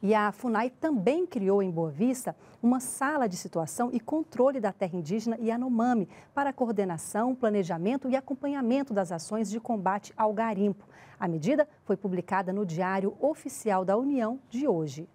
E a FUNAI também criou em Boa Vista uma sala de situação e controle da terra indígena Yanomami para coordenação, planejamento e acompanhamento das ações de combate ao garimpo. A medida foi publicada no Diário Oficial da União de hoje.